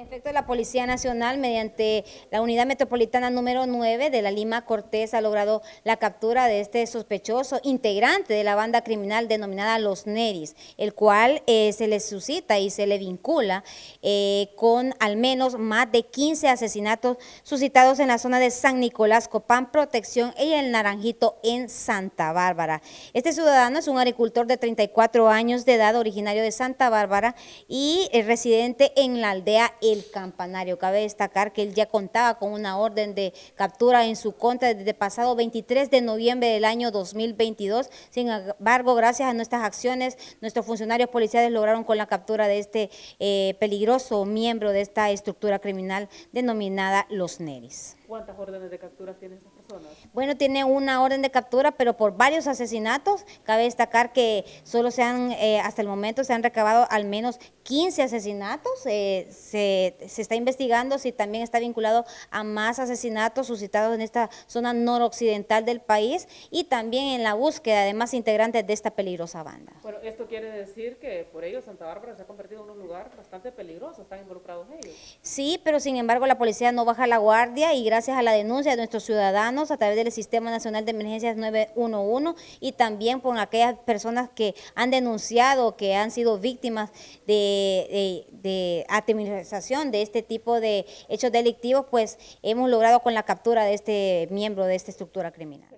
En efecto, la Policía Nacional, mediante la Unidad Metropolitana número 9 de la Lima Cortés, ha logrado la captura de este sospechoso integrante de la banda criminal denominada Los Neris, el cual eh, se le suscita y se le vincula eh, con al menos más de 15 asesinatos suscitados en la zona de San Nicolás, Copán, Protección y El Naranjito en Santa Bárbara. Este ciudadano es un agricultor de 34 años de edad, originario de Santa Bárbara y eh, residente en la aldea el campanario. Cabe destacar que él ya contaba con una orden de captura en su contra desde pasado 23 de noviembre del año 2022. Sin embargo, gracias a nuestras acciones, nuestros funcionarios policiales lograron con la captura de este eh, peligroso miembro de esta estructura criminal denominada Los Neris. ¿Cuántas órdenes de captura tiene esta personas? Bueno, tiene una orden de captura, pero por varios asesinatos. Cabe destacar que solo se han, eh, hasta el momento, se han recabado al menos 15 asesinatos. Eh, se, está investigando si también está vinculado a más asesinatos suscitados en esta zona noroccidental del país y también en la búsqueda de más integrantes de esta peligrosa banda. Bueno, esto quiere decir que por ello Santa Bárbara se ha convertido en un lugar bastante peligroso, están involucrados ellos. Sí, pero sin embargo la policía no baja la guardia y gracias gracias a la denuncia de nuestros ciudadanos a través del Sistema Nacional de Emergencias 911 y también con aquellas personas que han denunciado que han sido víctimas de, de, de de este tipo de hechos delictivos, pues hemos logrado con la captura de este miembro de esta estructura criminal.